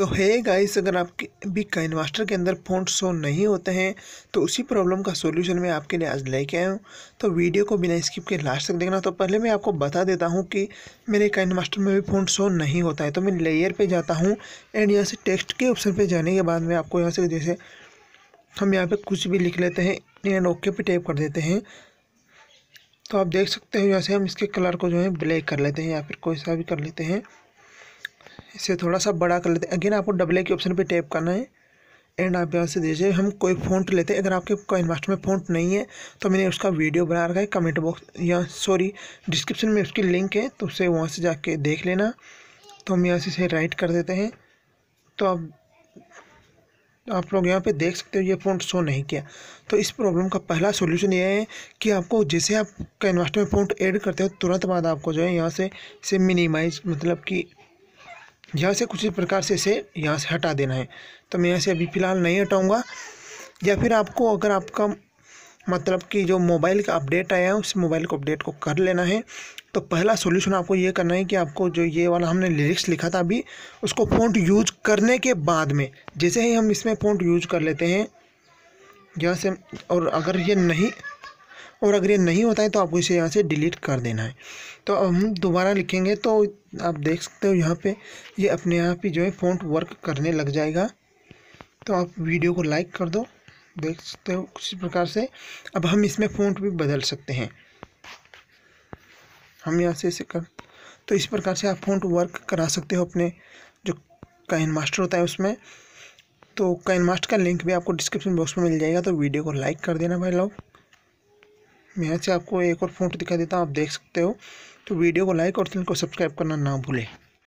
सो तो है गाइस अगर आपके भी मास्टर के अंदर फ़ॉन्ट शो नहीं होते हैं तो उसी प्रॉब्लम का सोल्यूशन मैं आपके लिए आज लेके आया हूँ तो वीडियो को बिना स्किप के लास्ट तक देखना तो पहले मैं आपको बता देता हूँ कि मेरे मास्टर में भी फ़ॉन्ट शो नहीं होता है तो मैं लेयर पे जाता हूँ एंड यहाँ से टेक्स्ट के ऑप्शन पर जाने के बाद मैं आपको यहाँ से जैसे हम यहाँ पर कुछ भी लिख लेते हैं एंड ओके पे टेप कर देते हैं तो आप देख सकते हो यहाँ से हम इसके कलर को जो है ब्लैक कर लेते हैं या फिर कोई सा भी कर लेते हैं इसे थोड़ा सा बड़ा कर लेते हैं अगेन आपको डबल ए के ऑप्शन पे टैप करना है एंड आप यहाँ से दीजिए हम कोई फ़ॉन्ट लेते हैं अगर आपके कॉइन मास्टर में फ़ॉन्ट नहीं है तो मैंने उसका वीडियो बना रखा है कमेंट बॉक्स या सॉरी डिस्क्रिप्शन में उसकी लिंक है तो उसे वहाँ से जाके देख लेना तो हम यहाँ से इसे राइट कर देते हैं तो आप आप लोग यहाँ पे देख सकते हो ये फ़ॉन्ट शो नहीं किया तो इस प्रॉब्लम का पहला सोल्यूशन ये है कि आपको जैसे आप कैनवास्टर में फ़ॉन्ट ऐड करते हो तुरंत बाद आपको जो है यहाँ से इसे मिनिमाइज मतलब कि यहाँ से कुछ प्रकार से इसे यहाँ से हटा देना है तो मैं यहाँ से अभी फ़िलहाल नहीं हटाऊँगा या फिर आपको अगर आपका मतलब कि जो मोबाइल का अपडेट आया है उस मोबाइल को अपडेट को कर लेना है तो पहला सोल्यूशन आपको ये करना है कि आपको जो ये वाला हमने लिरिक्स लिखा था अभी उसको फ़ॉन्ट यूज करने के बाद में जैसे ही हम इसमें फ़ॉन्ट यूज कर लेते हैं यहाँ से और अगर ये नहीं और अगर ये नहीं होता है तो आपको इसे यहाँ से डिलीट कर देना है तो अब हम दोबारा लिखेंगे तो आप देख सकते हो यहाँ पे ये यह अपने आप ही जो है फ़ॉन्ट वर्क करने लग जाएगा तो आप वीडियो को लाइक कर दो देख सकते हो किसी प्रकार से अब हम इसमें फ़ॉन्ट भी बदल सकते हैं हम यहाँ से इसे कर तो इस प्रकार से आप फ़ॉन्ट वर्क करा सकते हो अपने जो कैन मास्टर होता है उसमें तो कैन मास्टर का लिंक भी आपको डिस्क्रिप्शन बॉक्स में मिल जाएगा तो वीडियो को लाइक कर देना भाई लोग मैं यहाँ से आपको एक और फोटो दिखा देता हूँ आप देख सकते हो तो वीडियो को लाइक और चैनल को सब्सक्राइब करना ना भूलें